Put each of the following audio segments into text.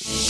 Thank you.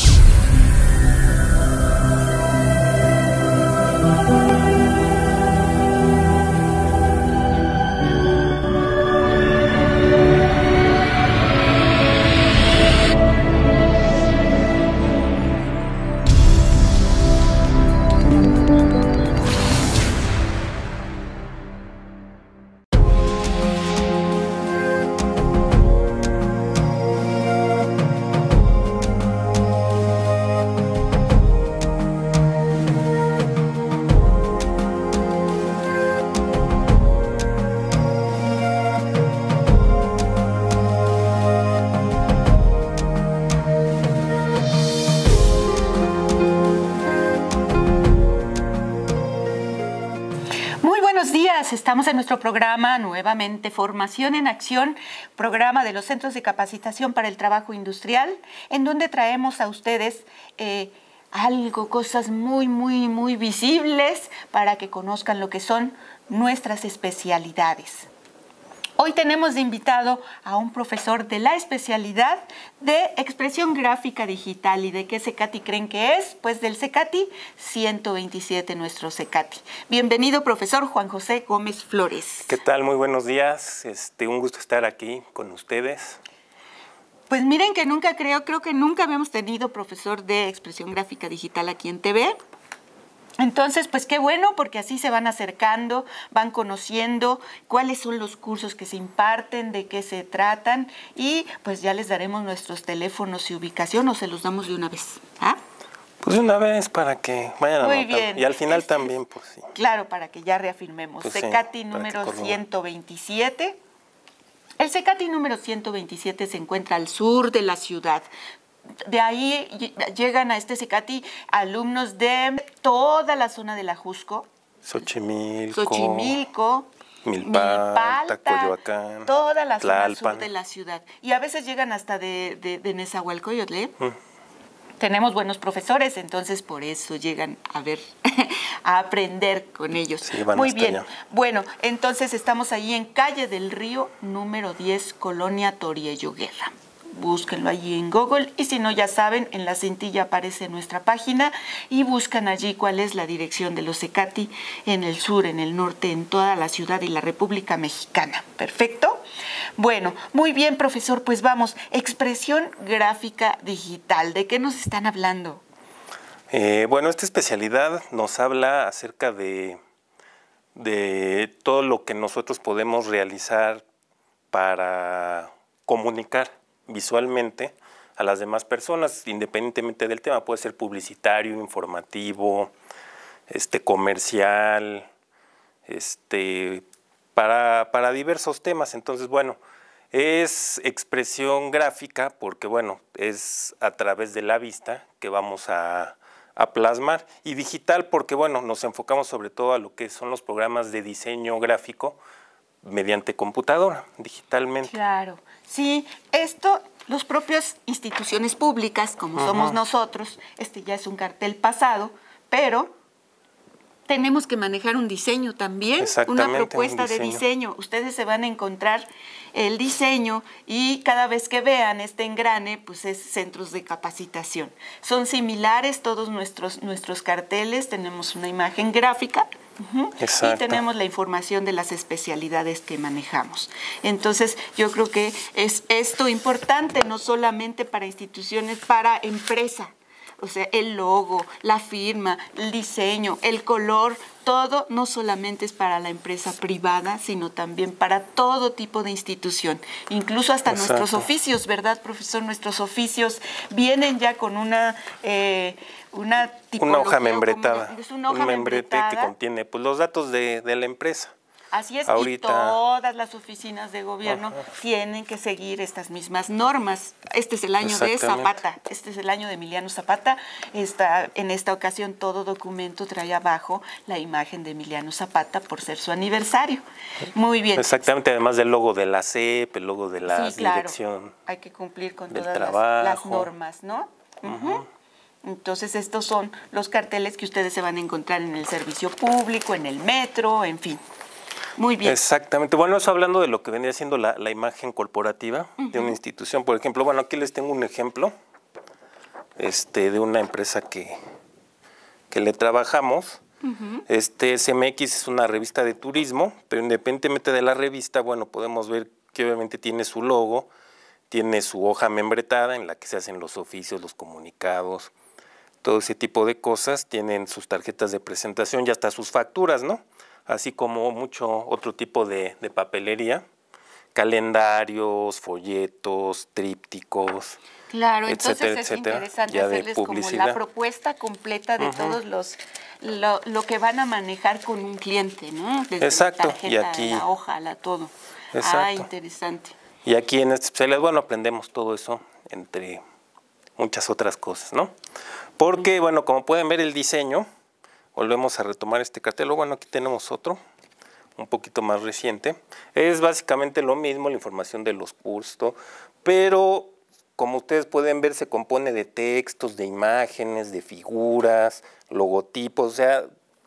buenos días. Estamos en nuestro programa nuevamente Formación en Acción, programa de los Centros de Capacitación para el Trabajo Industrial, en donde traemos a ustedes eh, algo, cosas muy, muy, muy visibles para que conozcan lo que son nuestras especialidades. Hoy tenemos de invitado a un profesor de la especialidad de expresión gráfica digital. ¿Y de qué CECATI creen que es? Pues del CECATI 127, nuestro CECATI. Bienvenido, profesor Juan José Gómez Flores. ¿Qué tal? Muy buenos días. Este, un gusto estar aquí con ustedes. Pues miren que nunca creo, creo que nunca habíamos tenido profesor de expresión gráfica digital aquí en TV. Entonces, pues qué bueno, porque así se van acercando, van conociendo cuáles son los cursos que se imparten, de qué se tratan y pues ya les daremos nuestros teléfonos y ubicación o se los damos de una vez. ¿Ah? Pues de una vez para que vayan a Muy bien. Y al final este, también, pues sí. Claro, para que ya reafirmemos. Pues Secati número 127. El Secati número 127 se encuentra al sur de la ciudad, de ahí llegan a este CICATI alumnos de toda la zona de la Jusco. Xochimilco. Xochimilco. Milpal, Tacoyoacán, toda la zona sur de la ciudad. Y a veces llegan hasta de, de, Nezahualcóyotl. ¿eh? Mm. Tenemos buenos profesores, entonces por eso llegan a ver, a aprender con ellos. Sí, Muy bien. Allá. Bueno, entonces estamos ahí en Calle del Río, número 10, Colonia Toriello Guerra búsquenlo allí en Google y si no ya saben, en la cintilla aparece nuestra página y buscan allí cuál es la dirección de los Ecati en el sur, en el norte, en toda la ciudad y la República Mexicana. ¿Perfecto? Bueno, muy bien profesor, pues vamos, expresión gráfica digital, ¿de qué nos están hablando? Eh, bueno, esta especialidad nos habla acerca de, de todo lo que nosotros podemos realizar para comunicar visualmente a las demás personas, independientemente del tema. Puede ser publicitario, informativo, este, comercial, este, para, diversos temas. Entonces, bueno, es expresión gráfica porque, bueno, es a través de la vista que vamos a, a plasmar. Y digital porque, bueno, nos enfocamos sobre todo a lo que son los programas de diseño gráfico, mediante computadora, digitalmente. Claro, sí, esto los propias instituciones públicas, como somos nosotros, este ya es un cartel pasado, pero tenemos que manejar un diseño también, una propuesta de diseño. Ustedes se van a encontrar el diseño y cada vez que vean este engrane, pues es centros de capacitación. Son similares todos nuestros, nuestros carteles, tenemos una imagen gráfica, y tenemos la información de las especialidades que manejamos. Entonces, yo creo que es esto importante, no solamente para instituciones, para empresa o sea, el logo, la firma, el diseño, el color, todo no solamente es para la empresa privada, sino también para todo tipo de institución, incluso hasta nuestros oficios, ¿verdad, profesor? Nuestros oficios vienen ya con una... Eh, una, hoja membretada. Es una hoja membrete que contiene pues, los datos de la empresa. Así es, ahorita... y todas las oficinas de gobierno tienen que seguir estas mismas normas. Este es el año de Zapata, este es el año de Emiliano Zapata. Está en esta ocasión todo documento trae abajo la imagen de Emiliano Zapata por ser su aniversario. Muy bien. Exactamente, además del logo de la CEP, el logo de la sí, claro. dirección. Hay que cumplir con todas las, normas, ¿no? Entonces estos son los carteles que ustedes se van a encontrar en el servicio público, en el metro, en fin. Muy bien. Exactamente. Bueno, eso hablando de lo que venía siendo la, imagen corporativa de una institución. Por ejemplo, bueno, aquí les tengo un ejemplo este, de una empresa que, que le trabajamos. Este SMX es una revista de turismo, pero independientemente de la revista, bueno, podemos ver que obviamente tiene su logo, tiene su hoja membretada en la que se hacen los oficios, los comunicados, todo ese tipo de cosas, tienen sus tarjetas de presentación y hasta sus facturas, ¿no? así como mucho otro tipo de, papelería, calendarios, folletos, trípticos. Claro, entonces es interesante hacerles como la propuesta completa de todos los lo, que van a manejar con un cliente, ¿no? Exacto. y aquí la hoja, la todo. Ah, interesante. Y aquí en este bueno, aprendemos todo eso entre muchas otras cosas, ¿no? Porque, bueno, como pueden ver, el diseño volvemos a retomar este cartel. Bueno, aquí tenemos otro, un poquito más reciente. Es básicamente lo mismo, la información de los cursos, pero como ustedes pueden ver, se compone de textos, de imágenes, de figuras, logotipos, o sea,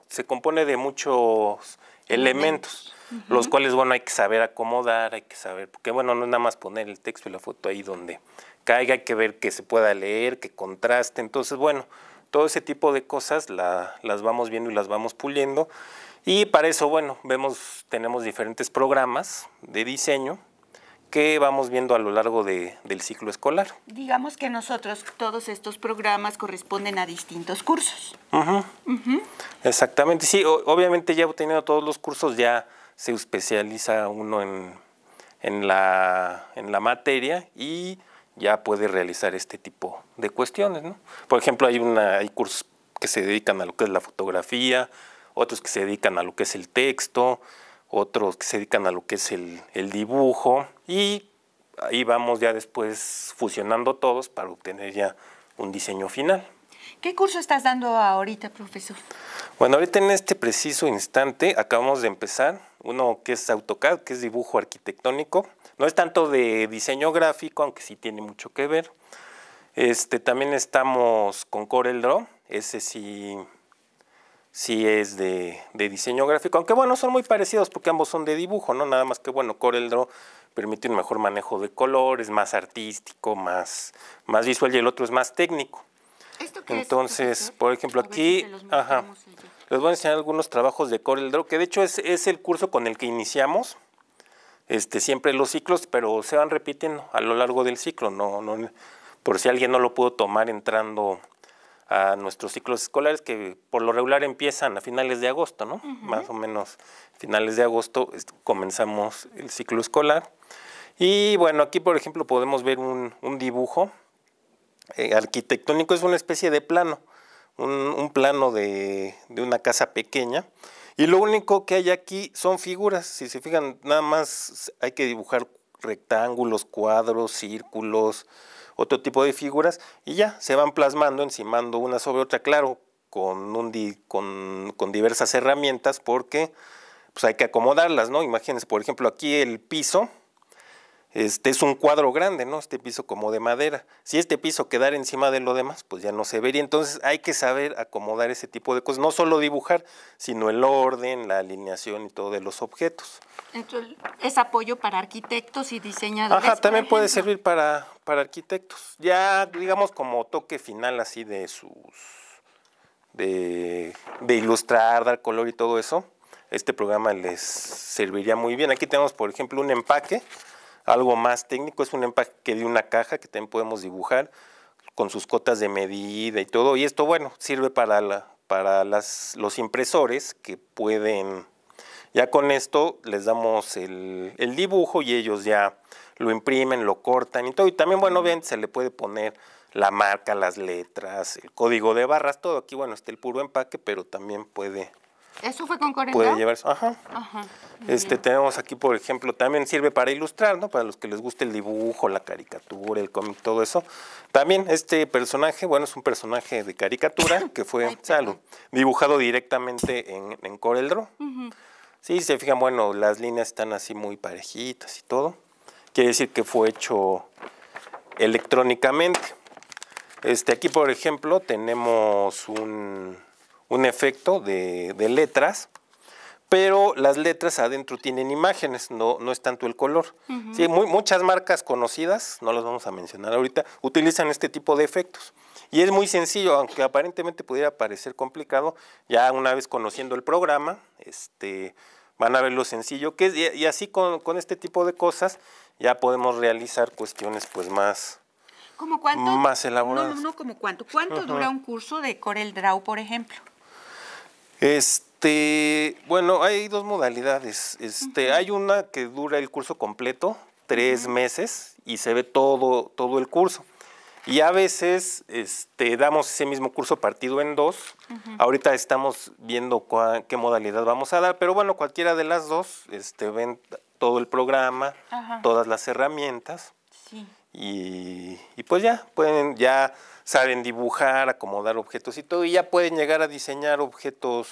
se compone de muchos elementos, los cuales, bueno, hay que saber acomodar, hay que saber, porque, bueno, no es nada más poner el texto y la foto ahí donde caiga, hay que ver que se pueda leer, que contraste, entonces, bueno, todo ese tipo de cosas las vamos viendo y las vamos puliendo. Y para eso, bueno, vemos, tenemos diferentes programas de diseño que vamos viendo a lo largo del ciclo escolar. Digamos que nosotros todos estos programas corresponden a distintos cursos. Exactamente, sí, obviamente ya obteniendo todos los cursos ya se especializa uno en, la, en la materia y ya puede realizar este tipo de cuestiones. Por ejemplo, hay, una, hay cursos que se dedican a lo que es la fotografía, otros que se dedican a lo que es el texto, otros que se dedican a lo que es el, el dibujo y ahí vamos ya después fusionando todos para obtener ya un diseño final. ¿Qué curso estás dando ahorita, profesor? Bueno, ahorita en este preciso instante acabamos de empezar uno que es AutoCAD, que es dibujo arquitectónico, no es tanto de diseño gráfico, aunque sí tiene mucho que ver. Este, también estamos con CorelDRAW, ese sí, sí es de, diseño gráfico, aunque bueno, son muy parecidos porque ambos son de dibujo, ¿no? Nada más que bueno, CorelDRAW permite un mejor manejo de colores, más artístico, más, más visual y el otro es más técnico. Entonces, por ejemplo, aquí ajá, les voy a enseñar algunos trabajos de CorelDRAW, que de hecho es el curso con el que iniciamos. Este, siempre los ciclos, pero se van repitiendo a lo largo del ciclo, no, no, por si alguien no lo pudo tomar entrando a nuestros ciclos escolares, que por lo regular empiezan a finales de agosto, ¿no? Más o menos finales de agosto comenzamos el ciclo escolar. Y bueno, aquí por ejemplo podemos ver un, dibujo eh, arquitectónico, es una especie de plano, un, plano de una casa pequeña y lo único que hay aquí son figuras, si se fijan, nada más hay que dibujar rectángulos, cuadros, círculos, otro tipo de figuras, y ya se van plasmando, encimando una sobre otra, claro, con, un con, diversas herramientas, porque pues, hay que acomodarlas, ¿no? Imagínense, por ejemplo, aquí el piso, este es un cuadro grande, ¿no? Este piso como de madera. Si este piso quedara encima de lo demás, pues ya no se vería. Entonces hay que saber acomodar ese tipo de cosas. No solo dibujar, sino el orden, la alineación y todo de los objetos. Entonces, es apoyo para arquitectos y diseñadores. Ajá, también puede servir para, para arquitectos. Ya, digamos, como toque final así de sus de, ilustrar, dar color y todo eso, este programa les serviría muy bien. Aquí tenemos, por ejemplo, un empaque algo más técnico, es un empaque de una caja que también podemos dibujar con sus cotas de medida y todo. Y esto, bueno, sirve para, la, para las, los impresores que pueden, ya con esto les damos el, el dibujo y ellos ya lo imprimen, lo cortan y todo. Y también, bueno, obviamente se le puede poner la marca, las letras, el código de barras, todo. Aquí, bueno, está el puro empaque, pero también puede ¿Eso fue con Corel Puede llevarse, ajá. este, tenemos aquí, por ejemplo, también sirve para ilustrar, ¿no? Para los que les guste el dibujo, la caricatura, el cómic, todo eso. También este personaje, bueno, es un personaje de caricatura que fue, dibujado directamente en, en Corel Draw. Sí, se fijan, bueno, las líneas están así muy parejitas y todo. Quiere decir que fue hecho electrónicamente. Este, aquí, por ejemplo, tenemos un un efecto de, letras, pero las letras adentro tienen imágenes, no, no es tanto el color. muchas marcas conocidas, no las vamos a mencionar ahorita, utilizan este tipo de efectos. Y es muy sencillo, aunque aparentemente pudiera parecer complicado, ya una vez conociendo el programa, este, van a ver lo sencillo que es. Y, así con, este tipo de cosas ya podemos realizar cuestiones pues más, ¿Cómo elaboradas. No, no, como cuánto. ¿Cuánto dura un curso de Corel Draw, por ejemplo? Este, bueno, hay dos modalidades. Este, hay una que dura el curso completo, tres meses, y se ve todo, todo el curso. Y a veces este, damos ese mismo curso partido en dos. Ahorita estamos viendo qué modalidad vamos a dar, pero bueno, cualquiera de las dos, este, ven todo el programa, todas las herramientas. Sí. Y, y, pues ya, pueden ya saben dibujar, acomodar objetos y todo, y ya pueden llegar a diseñar objetos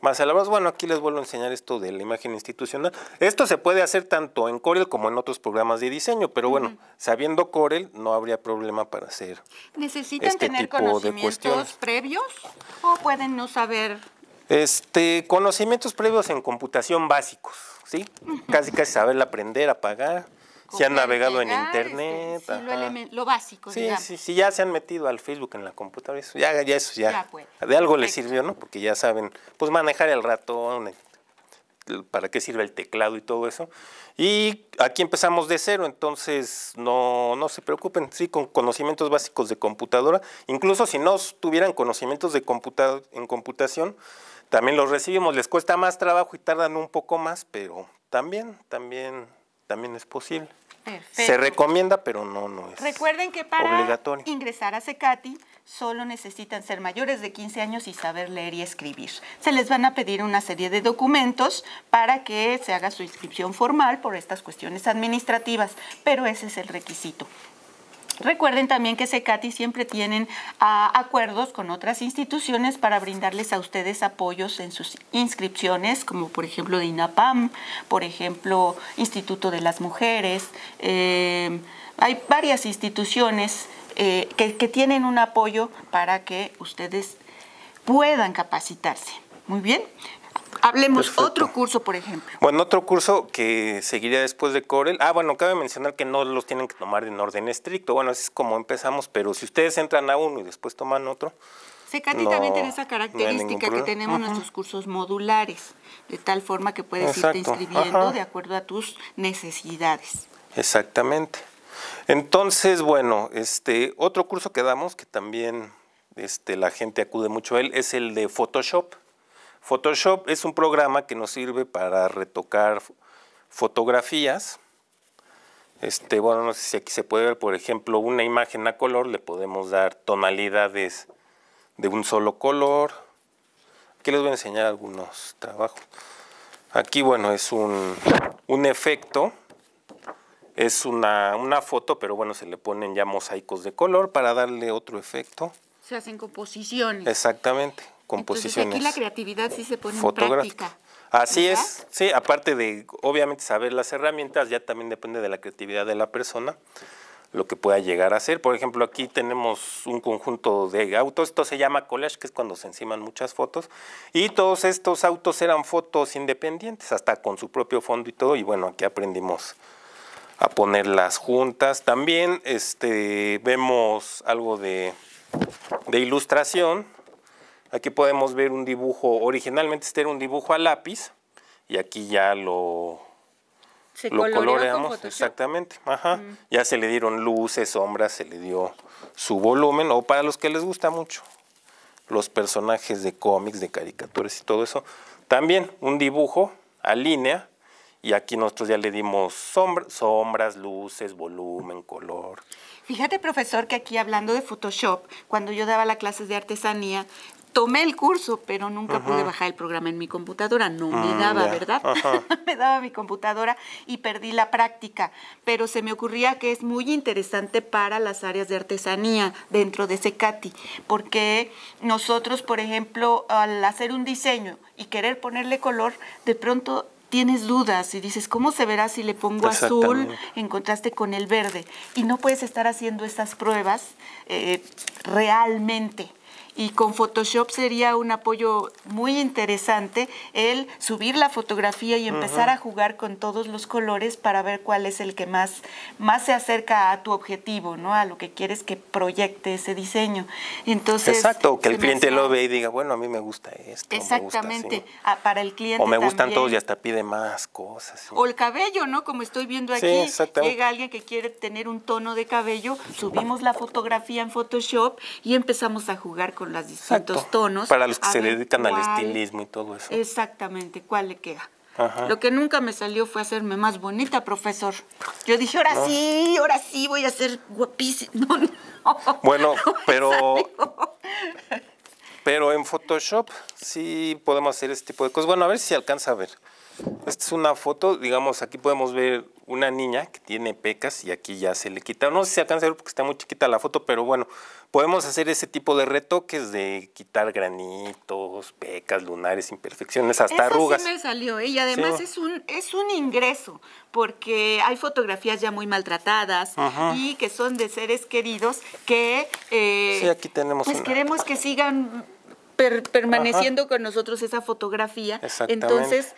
más elaborados. Bueno, aquí les vuelvo a enseñar esto de la imagen institucional. Esto se puede hacer tanto en Corel como en otros programas de diseño, pero bueno, sabiendo Corel no habría problema para hacer. ¿Necesitan este tener conocimientos previos o pueden no saber? Este, conocimientos previos en computación básicos, ¿sí? Casi casi saber aprender, apagar si han navegado en este, internet. lo, básico, sí, Sí, sí, ya se han metido al Facebook en la computadora, eso ya, ya eso ya, de algo les sirvió, ¿no? Porque ya saben, pues manejar el ratón, para qué sirve el teclado y todo eso. Y aquí empezamos de cero, entonces no, no se preocupen, sí, con conocimientos básicos de computadora. Incluso si no tuvieran conocimientos de computa en computación, también los recibimos. Les cuesta más trabajo y tardan un poco más, pero también, también también es posible. Se recomienda, pero no, no es Recuerden que para ingresar a SECATI solo necesitan ser mayores de 15 años y saber leer y escribir. Se les van a pedir una serie de documentos para que se haga su inscripción formal por estas cuestiones administrativas, pero ese es el requisito. Recuerden también que SECATI siempre tienen ah, acuerdos con otras instituciones para brindarles a ustedes apoyos en sus inscripciones, como por ejemplo de INAPAM, por ejemplo Instituto de las Mujeres. Eh, hay varias instituciones eh, que tienen un apoyo para que ustedes puedan capacitarse. Muy bien, Hablemos otro curso, por ejemplo. Bueno, otro curso que seguiría después de Corel. Ah, bueno, cabe mencionar que no los tienen que tomar en orden estricto. Bueno, así es como empezamos, pero si ustedes entran a uno y después toman otro. Secati también tiene esa característica que tenemos nuestros cursos modulares, de tal forma que puedes irte inscribiendo de acuerdo a tus necesidades. Exactamente. Entonces, bueno, este otro curso que damos que también este, la gente acude mucho a él es el de Photoshop. Photoshop es un programa que nos sirve para retocar fotografías. Este, bueno, no sé si aquí se puede ver, por ejemplo, una imagen a color, le podemos dar tonalidades de un solo color. Aquí les voy a enseñar algunos trabajos. Aquí, bueno, es un, efecto, es una, una, foto, pero bueno, se le ponen ya mosaicos de color para darle otro efecto. Se hacen composiciones. Exactamente composiciones. Entonces aquí la creatividad sí se pone en práctica. Así es, sí, aparte de obviamente saber las herramientas, ya también depende de la creatividad de la persona lo que pueda llegar a hacer Por ejemplo, aquí tenemos un conjunto de autos, esto se llama collage, que es cuando se enciman muchas fotos, y todos estos autos eran fotos independientes, hasta con su propio fondo y todo, y bueno, aquí aprendimos a ponerlas juntas. También este, vemos algo de, de ilustración, Aquí podemos ver un dibujo, originalmente este era un dibujo a lápiz y aquí ya lo, se coloreamos. Exactamente, ajá. Mm. Ya se le dieron luces, sombras, se le dio su volumen o para los que les gusta mucho los personajes de cómics, de caricaturas y todo eso. También un dibujo a línea y aquí nosotros ya le dimos sombras, luces, volumen, color. Fíjate, profesor, que aquí hablando de Photoshop, cuando yo daba las clases de artesanía, tomé el curso, pero nunca pude bajar el programa en mi computadora. No me mm, daba, ¿verdad? me daba mi computadora y perdí la práctica. Pero se me ocurría que es muy interesante para las áreas de artesanía dentro de Secati, porque nosotros, por ejemplo, al hacer un diseño y querer ponerle color, de pronto tienes dudas y dices, ¿cómo se verá si le pongo azul en contraste con el verde? Y no puedes estar haciendo estas pruebas eh, realmente y con Photoshop sería un apoyo muy interesante el subir la fotografía y empezar a jugar con todos los colores para ver cuál es el que más, más se acerca a tu objetivo, ¿no? A lo que quieres que proyecte ese diseño. Entonces, Exacto, que el cliente lo ve y diga, bueno, a mí me gusta esto. Exactamente, ah, para el cliente. O me gustan todos y hasta pide más cosas. O el cabello, ¿no? Como estoy viendo aquí, llega alguien que quiere tener un tono de cabello, subimos la fotografía en Photoshop y empezamos a jugar con los distintos tonos. Para los que se dedican al estilismo y todo eso. Exactamente, cuál le queda. Lo que nunca me salió fue hacerme más bonita, profesor. Yo dije, ahora sí, ahora sí voy a ser guapísima. No, no, bueno, pero... pero en Photoshop sí podemos hacer este tipo de cosas. Bueno, a ver si alcanza a ver. Esta es una foto, digamos, aquí podemos ver una niña que tiene pecas y aquí ya se le quita. No sé si se alcanza a ver porque está muy chiquita la foto, pero bueno, podemos hacer ese tipo de retoques de quitar granitos, pecas, lunares, imperfecciones, hasta Eso arrugas. me salió, ¿eh? y además es, un, es un ingreso, porque hay fotografías ya muy maltratadas y que son de seres queridos que eh, sí, aquí tenemos pues queremos que sigan permaneciendo con nosotros esa fotografía. Entonces,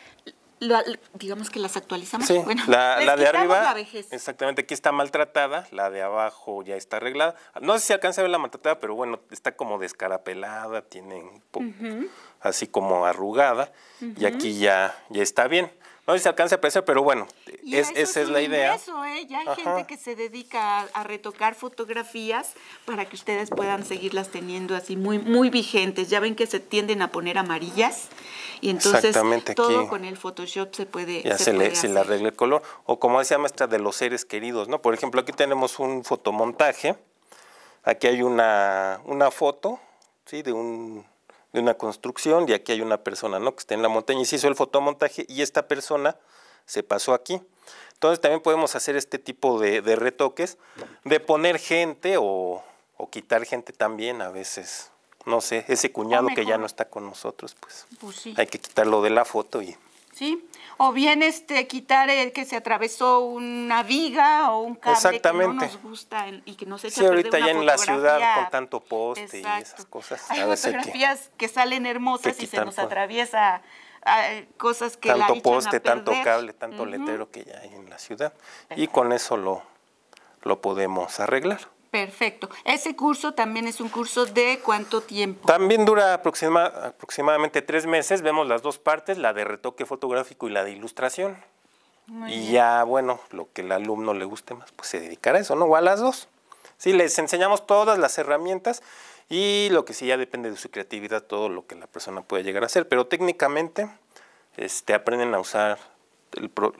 digamos que las actualizamos. la, de arriba, exactamente, aquí está maltratada, la de abajo ya está arreglada. No sé si alcanza a ver la maltratada, pero bueno, está como descarapelada, tiene un poco, así como arrugada, y aquí ya, ya está bien. No sé si alcanza a apreciar, pero bueno, esa es, la idea. Eso, ¿eh? Ya hay gente que se dedica a, a, retocar fotografías para que ustedes puedan seguirlas teniendo así muy, muy vigentes. Ya ven que se tienden a poner amarillas exactamente entonces todo con el Photoshop se puede ya se, le, arregla el color o como decía maestra de los seres queridos, ¿no? Por ejemplo, aquí tenemos un fotomontaje. Aquí hay una, una foto, ¿sí? de una construcción y aquí hay una persona, ¿no? que está en la montaña y se hizo el fotomontaje y esta persona se pasó aquí. Entonces también podemos hacer este tipo de, retoques, de poner gente o, o quitar gente también a veces no sé, ese cuñado que ya no está con nosotros, pues, pues hay que quitarlo de la foto y... Sí, o bien este quitar el que se atravesó una viga o un cable que no nos gusta y que sí, ahorita ya en la ciudad con tanto poste y esas cosas. Hay fotografías que, salen hermosas y se nos atraviesa ah, eh, cosas que tanto poste, tanto cable, tanto letero letrero que ya hay en la ciudad y con eso lo lo podemos arreglar. Perfecto. Ese curso también es un curso de cuánto tiempo? También dura aproximadamente tres meses. Vemos las dos partes, la de retoque fotográfico y la de ilustración. y ya, bueno, lo que el alumno le guste más, pues se dedicará a eso, ¿no? O a las dos. Sí, les enseñamos todas las herramientas y lo que sí ya depende de su creatividad, todo lo que la persona pueda llegar a hacer. Pero técnicamente este, aprenden a usar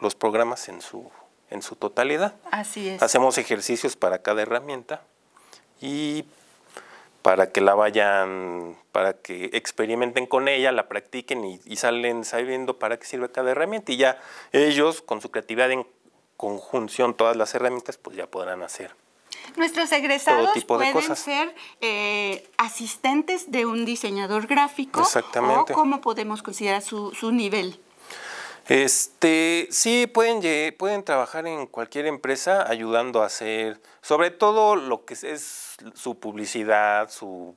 los programas en su en su totalidad. Así es. Hacemos ejercicios para cada herramienta y para que la vayan, para que experimenten con ella, la practiquen y, salen sabiendo para qué sirve cada herramienta. Y ya ellos, con su creatividad en conjunción, todas las herramientas, pues ya podrán hacer. Nuestros egresados pueden ser eh, asistentes de un diseñador gráfico Exactamente. o cómo podemos considerar su, su nivel. Este, sí, pueden, pueden trabajar en cualquier empresa ayudando a hacer, sobre todo lo que es, su publicidad, su,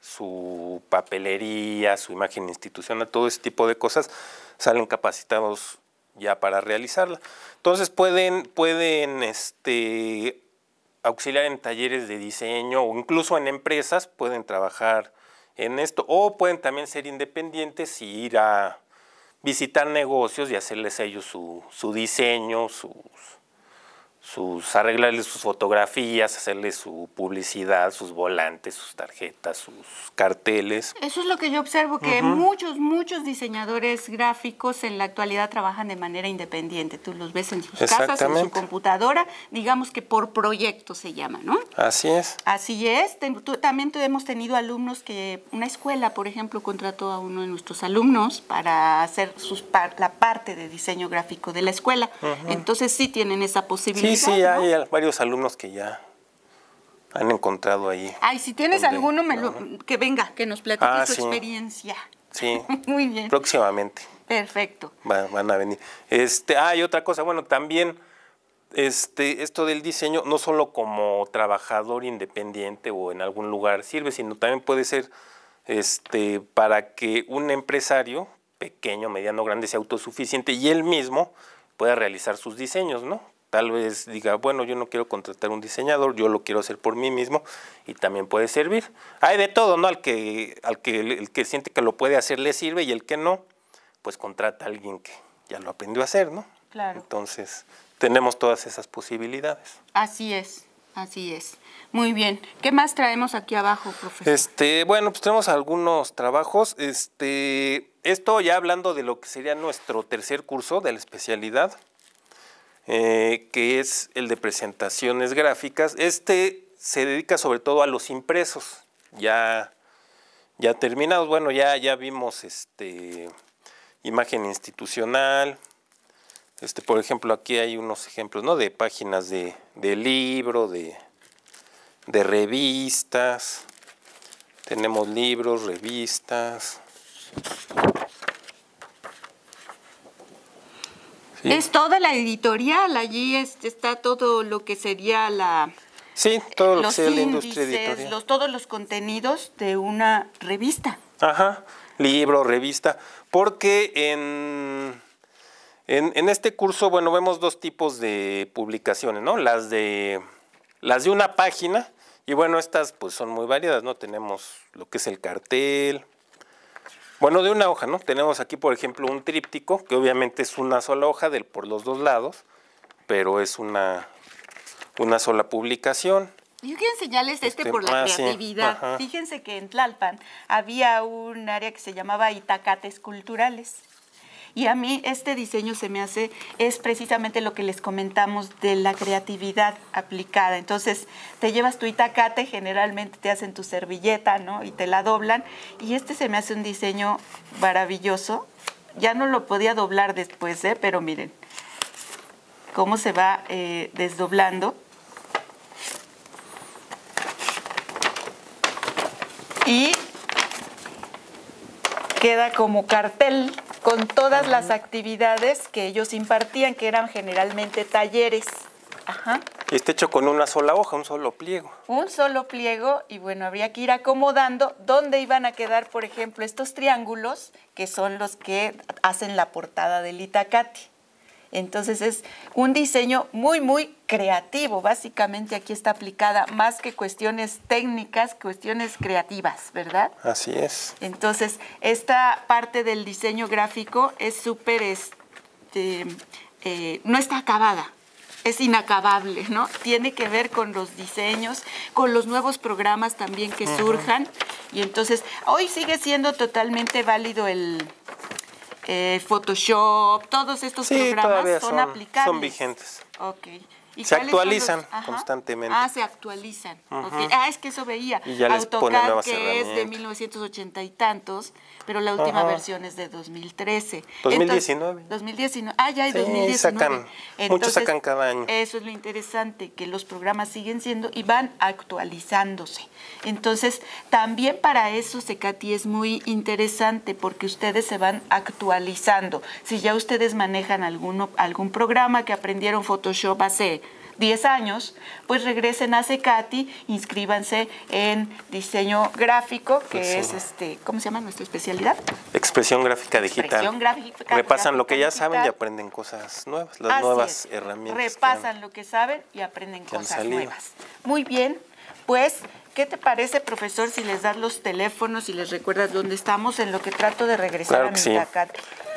su papelería, su imagen institucional, todo ese tipo de cosas, salen capacitados ya para realizarla. Entonces pueden, pueden este, auxiliar en talleres de diseño o incluso en empresas pueden trabajar en esto o pueden también ser independientes y ir a visitar negocios y hacerles ellos su, su diseño, sus, sus arreglarles sus fotografías, hacerle su publicidad, sus volantes, sus tarjetas, sus carteles. Eso es lo que yo observo que muchos muchos diseñadores gráficos en la actualidad trabajan de manera independiente. Tú los ves en sus casas, en su computadora, digamos que por proyecto se llama, ¿no? Así es. Así es. También hemos tenido alumnos que una escuela, por ejemplo, contrató a uno de nuestros alumnos para hacer sus la parte de diseño gráfico de la escuela. Entonces sí tienen esa posibilidad sí, hay varios alumnos que ya han encontrado ahí. Ay, si tienes alguno, que venga, que nos platique ah, su experiencia. Sí. Muy bien. Próximamente. Perfecto. Van, a venir. Este, ah, y otra cosa, bueno, también este, esto del diseño, no solo como trabajador independiente o en algún lugar sirve, sino también puede ser este, para que un empresario, pequeño, mediano, grande, sea autosuficiente y él mismo pueda realizar sus diseños, ¿no? Tal vez diga, bueno, yo no quiero contratar un diseñador, yo lo quiero hacer por mí mismo y también puede servir. Hay de todo, ¿no? Al que, al que, el que siente que lo puede hacer le sirve y el que no, pues contrata a alguien que ya lo aprendió a hacer, ¿no? Claro. Entonces, tenemos todas esas posibilidades. Así es, así es. Muy bien. ¿Qué más traemos aquí abajo, profesor? Este, bueno, pues tenemos algunos trabajos. Este, esto ya hablando de lo que sería nuestro tercer curso de la especialidad. Eh, que es el de presentaciones gráficas. Este se dedica sobre todo a los impresos, ya, ya terminados. Bueno, ya, ya vimos este, imagen institucional. Este, por ejemplo, aquí hay unos ejemplos ¿no? de páginas de, de libro, de, de revistas. Tenemos libros, revistas. es toda la editorial, allí está todo lo que sería la... Sí, todo los índices, industria editorial. todos los contenidos de una revista. Ajá, libro, revista, porque en... En, en, este curso, bueno, vemos dos tipos de publicaciones, ¿no? Las de, las de una página, y bueno, estas pues son muy variadas, ¿no? Tenemos lo que es el cartel, bueno, de una hoja, ¿no? Tenemos aquí, por ejemplo, un tríptico, que obviamente es una sola hoja del, por los dos lados, pero es una, una sola publicación. Yo quiero enseñarles este, este por la ah, creatividad. Fíjense que en Tlalpan había un área que se llamaba Itacates Culturales. Y a mí este diseño se me hace, es precisamente lo que les comentamos de la creatividad aplicada. Entonces, te llevas tu itacate, generalmente te hacen tu servilleta, ¿no? Y te la doblan. Y este se me hace un diseño maravilloso. Ya no lo podía doblar después, ¿eh? Pero miren cómo se va eh, desdoblando. Y queda como cartel con todas las actividades que ellos impartían, que eran generalmente talleres. Ajá. Y está hecho con una sola hoja, un solo pliego. Un solo pliego y bueno, habría que ir acomodando dónde iban a quedar, por ejemplo, estos triángulos que son los que hacen la portada del Itacati. Entonces es un diseño muy, muy creativo. Básicamente aquí está aplicada más que cuestiones técnicas, cuestiones creativas, ¿verdad? Así es. Entonces, esta parte del diseño gráfico es súper, este, eh, no está acabada, es inacabable, ¿no? Tiene que ver con los diseños, con los nuevos programas también que surjan. Y entonces, hoy sigue siendo totalmente válido el, eh, Photoshop, todos estos programas son, son, aplicables. Son vigentes. Ok se actualizan constantemente. Ah, se actualizan. Ah, es que eso veía. Y que es de 1980 y tantos, pero la última versión es de 2013. 2019. 2019. Ah, ya hay 2019. muchos sacan cada año. Eso es lo interesante, que los programas siguen siendo y van actualizándose. Entonces, también para eso, Secati, es muy interesante porque ustedes se van actualizando. Si ya ustedes manejan alguno, algún programa que aprendieron Photoshop hace 10 años, pues regresen a CECATI, inscríbanse en diseño gráfico, que pues, es este, ¿cómo se llama nuestra especialidad? Expresión gráfica digital. Expresión gráfica, Repasan lo que ya saben y aprenden cosas nuevas, las nuevas herramientas. Repasan lo que saben y aprenden cosas nuevas. Muy bien, pues ¿Qué te parece, profesor, si les das los teléfonos y les recuerdas dónde estamos en lo que trato de regresar a mi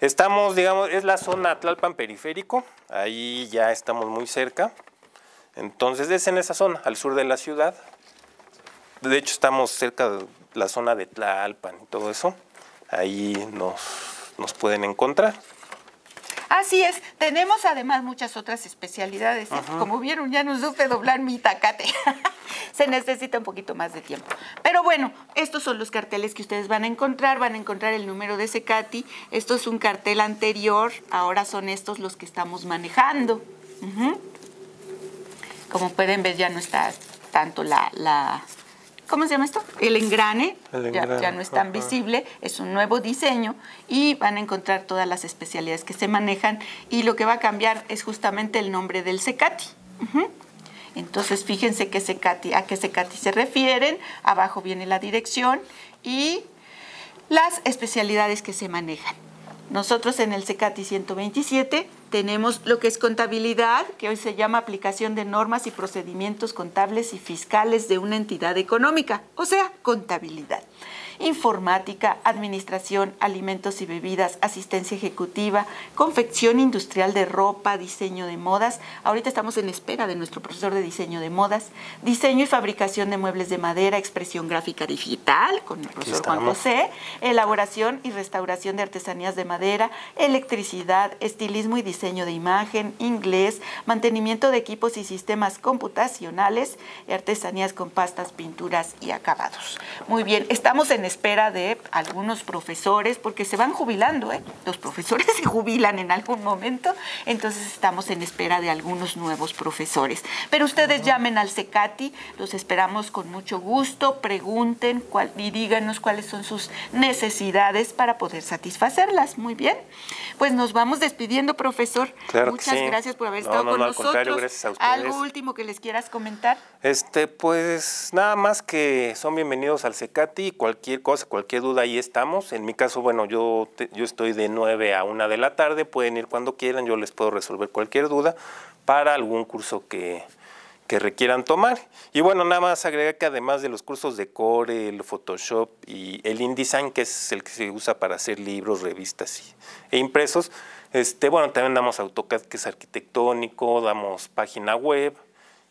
Estamos, digamos, es la zona Tlalpan periférico, ahí ya estamos muy cerca. Entonces es en esa zona, al sur de la ciudad. De hecho estamos cerca de la zona de Tlalpan y todo eso. Ahí nos, nos pueden encontrar. Así es, tenemos además muchas otras especialidades. Como vieron, ya no supe doblar mi tacate. Se necesita un poquito más de tiempo. Pero bueno, estos son los carteles que ustedes van a encontrar. Van a encontrar el número de Secati. Esto es un cartel anterior. Ahora son estos los que estamos manejando. Como pueden ver, ya no está tanto la ¿cómo se llama esto? El engrane, Ya, no es tan visible, es un nuevo diseño y van a encontrar todas las especialidades que se manejan y lo que va a cambiar es justamente el nombre del secati. Entonces, fíjense que a qué secati se refieren, abajo viene la dirección y las especialidades que se manejan. Nosotros en el CECATI 127 tenemos lo que es contabilidad, que hoy se llama aplicación de normas y procedimientos contables y fiscales de una entidad económica, o sea, contabilidad informática, administración, alimentos y bebidas, asistencia ejecutiva, confección industrial de ropa, diseño de modas. Ahorita estamos en espera de nuestro profesor de diseño de modas, diseño y fabricación de muebles de madera, expresión gráfica digital con el profesor Juan José, elaboración y restauración de artesanías de madera, electricidad, estilismo y diseño de imagen, inglés, mantenimiento de equipos y sistemas computacionales, y artesanías con pastas, pinturas y acabados. Muy bien, estamos en espera de algunos profesores, porque se van jubilando, ¿eh? los profesores se jubilan en algún momento, entonces estamos en espera de algunos nuevos profesores. Pero ustedes llamen al CECATI, los esperamos con mucho gusto, pregunten y díganos cuáles son sus necesidades para poder satisfacerlas. Muy bien, pues nos vamos despidiendo, profesor. Muchas gracias por haber estado con nosotros. ¿Algo último que les quieras comentar? Este, pues nada más que son bienvenidos al CECATI, cualquier cosa, cualquier duda, ahí estamos. En mi caso, bueno, yo, yo estoy de 9 a 1 de la tarde, pueden ir cuando quieran, yo les puedo resolver cualquier duda para algún curso que, requieran tomar. Y bueno, nada más agregar que además de los cursos de Core, el Photoshop y el InDesign, que es el que se usa para hacer libros, revistas y, e impresos, este, bueno, también damos AutoCAD, que es arquitectónico, damos página web,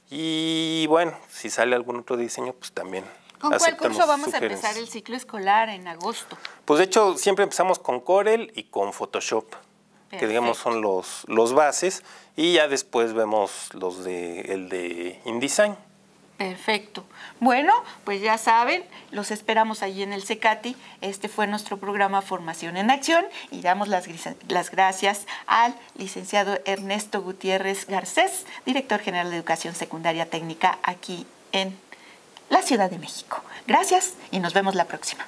y bueno, si sale algún otro diseño, pues también. ¿Con cuál curso vamos a empezar el ciclo escolar en agosto? Pues de hecho siempre empezamos con Corel y con Photoshop, que digamos son los, los bases, y ya después vemos los de el de InDesign. Perfecto. Bueno, pues ya saben, los esperamos allí en el SECATI. Este fue nuestro programa Formación en Acción y damos las, las gracias al licenciado Ernesto Gutiérrez Garcés, director general de Educación Secundaria Técnica aquí en la Ciudad de México. Gracias y nos vemos la próxima.